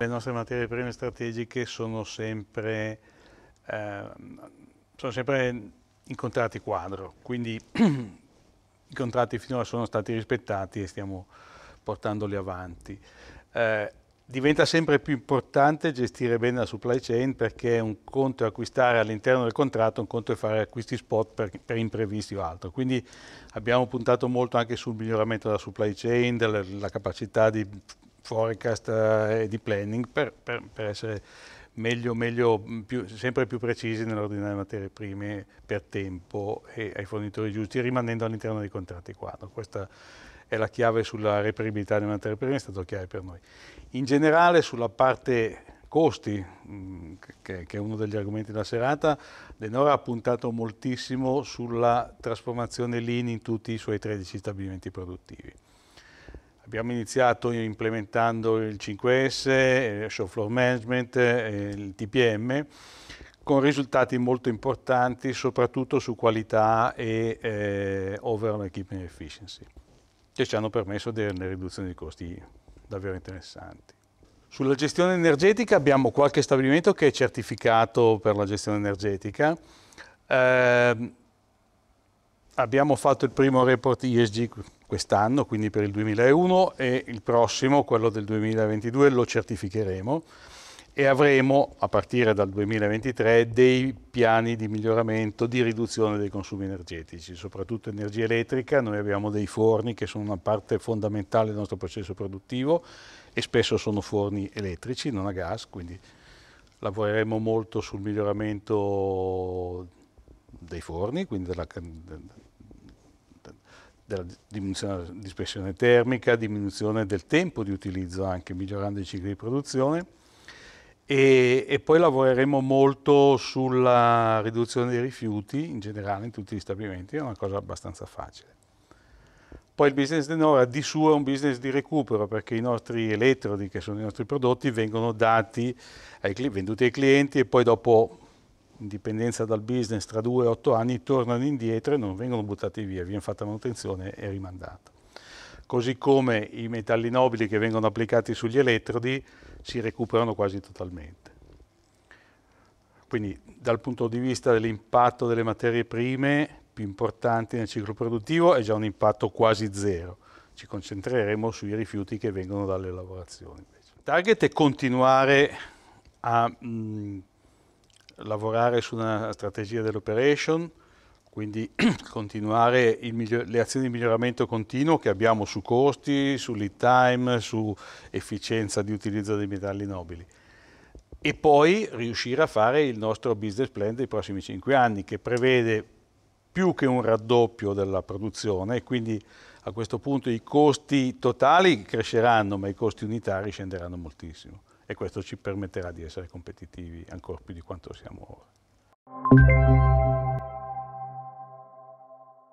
Le nostre materie prime strategiche sono sempre, eh, sono sempre in contratti quadro, quindi i contratti finora sono stati rispettati e stiamo portandoli avanti. Eh, diventa sempre più importante gestire bene la supply chain perché un conto è acquistare all'interno del contratto, un conto è fare acquisti spot per, per, imprevisti o altro. Quindi abbiamo puntato molto anche sul miglioramento della supply chain, della, della capacità di forecast eh, e di planning per, per, per essere meglio, meglio mm, più, sempre più precisi nell'ordinare materie prime per tempo e ai fornitori giusti, rimanendo all'interno dei contratti quadro. Questa è la chiave sulla reperibilità delle materie prime, è stato chiave per noi. In generale sulla parte costi, mm, che, che, è uno degli argomenti della serata, Denora ha puntato moltissimo sulla trasformazione lean in tutti i suoi 13 stabilimenti produttivi Abbiamo iniziato implementando il 5S, il show floor management, eh, il TPM, con risultati molto importanti soprattutto su qualità e eh, overall equipment efficiency, che ci hanno permesso delle riduzioni di costi davvero interessanti. Sulla gestione energetica abbiamo qualche stabilimento che è certificato per la gestione energetica. Eh, abbiamo fatto il primo report ESG quest'anno, quindi per il 2001 e il prossimo, quello del 2022, lo certificheremo e avremo a partire dal 2023 dei piani di miglioramento, di riduzione dei consumi energetici, soprattutto energia elettrica, noi abbiamo dei forni che sono una parte fondamentale del nostro processo produttivo e spesso sono forni elettrici, non a gas, quindi lavoreremo molto sul miglioramento dei forni, quindi della, della diminuzione della dispersione termica, diminuzione del tempo di utilizzo anche, migliorando i cicli di produzione e, e poi lavoreremo molto sulla riduzione dei rifiuti in generale in tutti gli stabilimenti, è una cosa abbastanza facile. Poi il business di Nora di suo è un business di recupero perché i nostri elettrodi, che sono i nostri prodotti, vengono dati ai, venduti ai clienti e poi dopo in dipendenza dal business, tra due e otto anni tornano indietro e non vengono buttati via, viene fatta manutenzione e rimandata. Così come i metalli nobili che vengono applicati sugli elettrodi si recuperano quasi totalmente. Quindi dal punto di vista dell'impatto delle materie prime più importanti nel ciclo produttivo è già un impatto quasi zero. Ci concentreremo sui rifiuti che vengono dalle lavorazioni. Il target è continuare a mh, lavorare su una strategia dell'operation, quindi continuare le azioni di miglioramento continuo che abbiamo su costi, su lead time, su efficienza di utilizzo dei metalli nobili. E poi riuscire a fare il nostro business plan dei prossimi 5 anni, che prevede più che un raddoppio della produzione, quindi a questo punto i costi totali cresceranno, ma i costi unitari scenderanno moltissimo e questo ci permetterà di essere competitivi ancora più di quanto siamo ora.